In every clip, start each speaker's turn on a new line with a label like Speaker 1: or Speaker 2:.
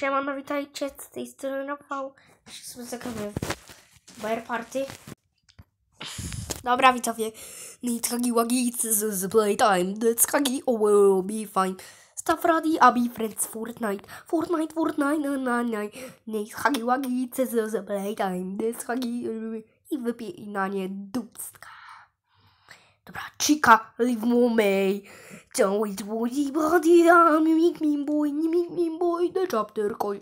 Speaker 1: Siemano, witajcie, z tej strony Rafał. Wszyscy zagramy w Bear Party. Dobra, widzowie. Nitragi no wagi, this is playtime. Nitragi, oh, will be fine. Stop ready, I'll be friends, Fortnite. Fortnite, Fortnite, no, no, no. Nitragi wagi, this is playtime. Nitragi, i nie dupska. Dobra, chica, leave me. Don't worry about it, I'm boy, make me boy, the chapter coin.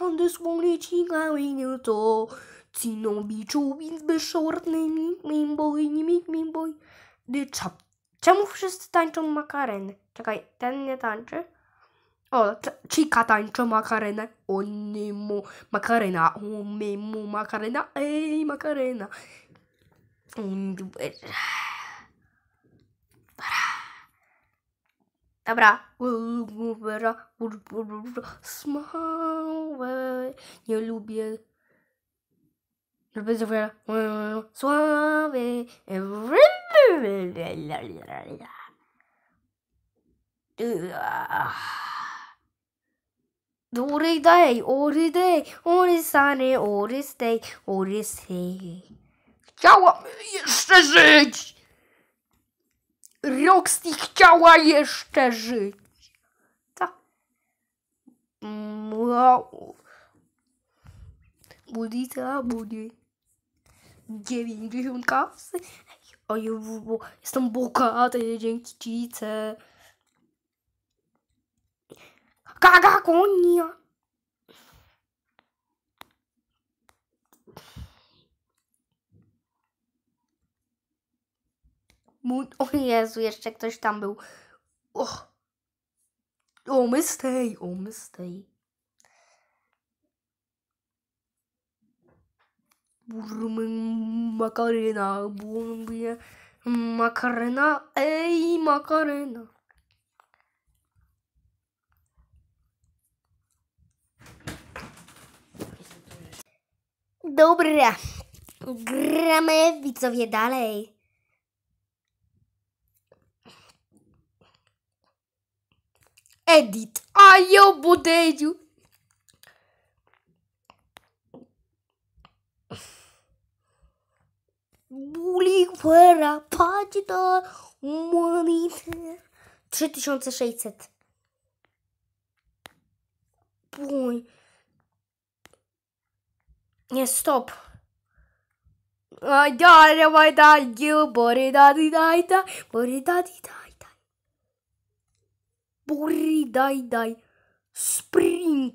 Speaker 1: On the swan leci na to. Ciną biczu, więc bez shortny, make boy, make me boy, the chapter. Czemu wszyscy tańczą makareny? Czekaj, ten nie tańczy? O, Chica tańczy makarenę. nie mu makarena, nie mu makarena, ej makarena. Und, Dobra. Smały. Nie lubię. Lubię zawsze. Sławy. All day, all day, all sunny, all day, all day. Chciałam jeszcze żyć! Roxy chciała jeszcze żyć. Tak. Budzi Budica, budzi. dziewięćdziesiąt kasy. Oj, bo jestem bogaty dzięki cice. Kaga konia. Mój... O Jezu, jeszcze ktoś tam był. Och. O, mistej, o, mistej. Makaryna, makaryna, ej, makaryna. Dobra, gramy widzowie dalej. Edit. a eu budeio. Bulik Wera, patrz na monitor. 3600. Bój. Nie, stop. Aj, dalej, daj, daj, daj, daj, daj, daj, daj, daj, Buridaj, Spring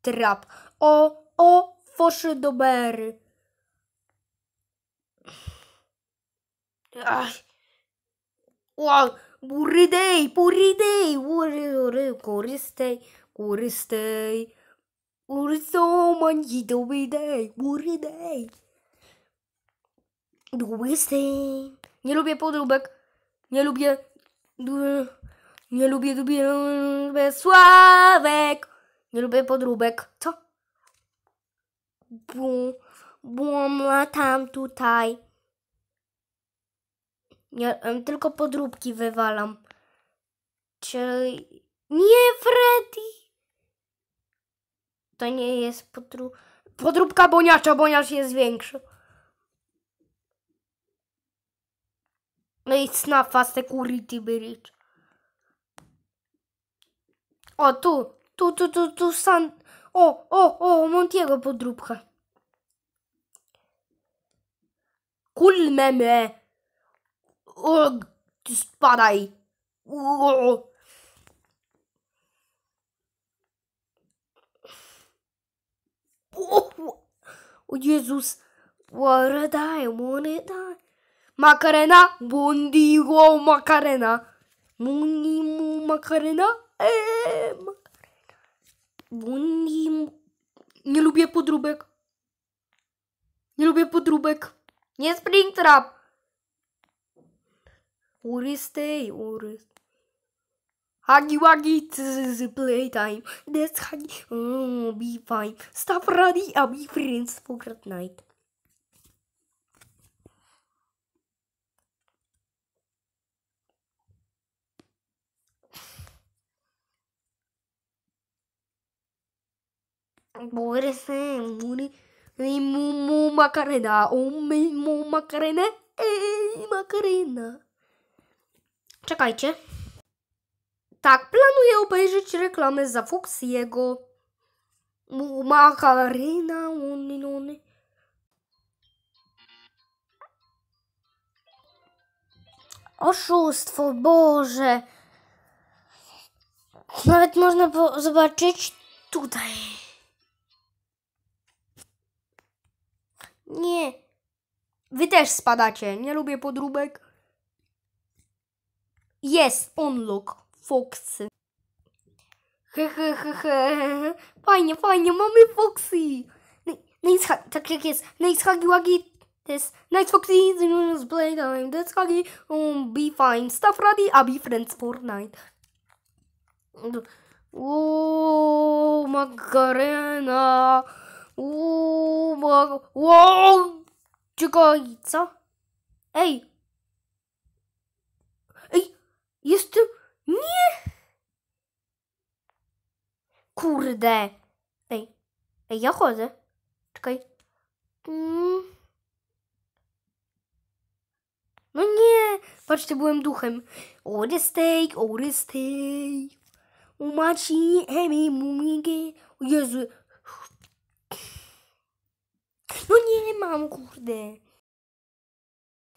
Speaker 1: Trap. O, o, foszy do bery. Ach. Wow, buridej, buridej, buridej, korystej, korystej. Uryso manji dobidej, buridej. Dobistej. Nie lubię podróbek. Nie lubię... Nie lubię, lubię, lubię sławek. Nie lubię podróbek. Co? Bum, bum, latam tutaj. Ja, tylko podróbki wywalam. Czyli... Nie, Freddy! To nie jest podróbka, podróbka boniacza, boniacz jest większy. No i snap fast security bridge. O, tu, tu, tu, tu, tu, san. O, o, o, Montiego podrubka. Kul me me. O, ti spadaj. O, o. O, Jezus. Ora dai, mone dai. Macarena, buon Dio, Macarena. Muni mu Macarena. Ehm. Voním. Nelubię podróbek. Nie lubię podróbek. Nie trap. Urystej, uryst. Hagi, wagi, this is playtime. That's hagi, mm, Oh, be fine. Stop ready, I'll be friends for night. Muore se, muore. Mu, mu, Macarena. O, mi, mu, Macarena. Ej, eh, Macarena. Czekajcie. Tak, planuję obejrzeć reklamę za Foxiego. Mu, Macarena, oni, oni. Oszustwo, Boże. Nawet można zobaczyć tutaj. Nie. Wy też spadacie. Nie lubię podróbek. Jest unlock foksy. Hehehehe. Fajnie, fajnie, mamy Foxy. Nice, tak jak jest. Nice Huggy Wuggy. This nice foksy. is playtime. That's Huggy. Um, be fine. Stuff ready. a be friends for night. Uuu, Magarena. Uuu, mor... Wow! Droi, co? Ej! Ej! Jestem... Nie! Kurde! Ej, ej, ja chodzę. Czekaj. Mm. No nie! Patrzcie, byłem duchem. Ory steak, ory steak. Umaci, hemi, mumigi. Jezu, no nie mam, kurde.